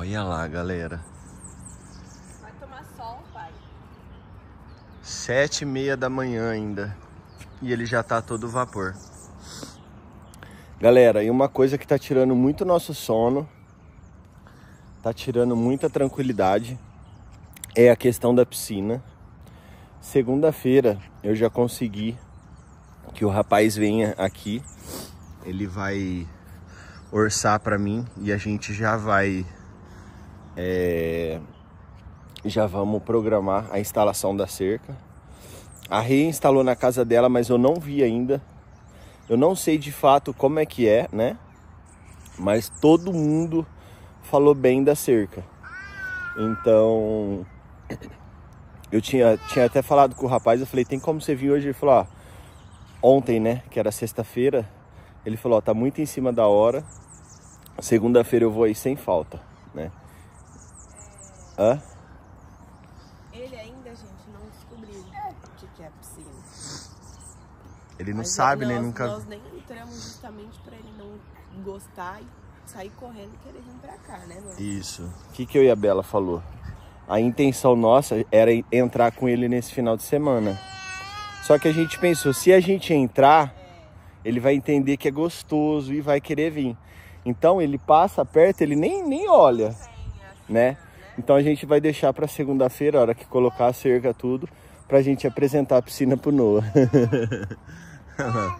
Olha lá, galera. Vai tomar sol, pai. Sete e meia da manhã ainda. E ele já tá todo vapor. Galera, e uma coisa que tá tirando muito nosso sono, tá tirando muita tranquilidade, é a questão da piscina. Segunda-feira eu já consegui que o rapaz venha aqui. Ele vai orçar para mim e a gente já vai é, já vamos programar a instalação da cerca. A reinstalou na casa dela, mas eu não vi ainda. Eu não sei de fato como é que é, né? Mas todo mundo falou bem da cerca. Então, eu tinha, tinha até falado com o rapaz, eu falei, tem como você vir hoje? Ele falou, ah, ontem, né, que era sexta-feira, ele falou, ó, tá muito em cima da hora, segunda-feira eu vou aí sem falta, né? Hã? Ele ainda, gente, não descobriu o que, que é piscina. Ele não Mas sabe, nós, né? Nunca... Nós nem entramos justamente pra ele não gostar e sair correndo e querer vir pra cá, né, mano? Isso. O que, que eu e a Bela falou? A intenção nossa era entrar com ele nesse final de semana. Só que a gente pensou, se a gente entrar, ele vai entender que é gostoso e vai querer vir. Então ele passa perto, ele nem, nem olha, né? Então a gente vai deixar para segunda-feira, hora que colocar a cerca tudo, para a gente apresentar a piscina pro Noah.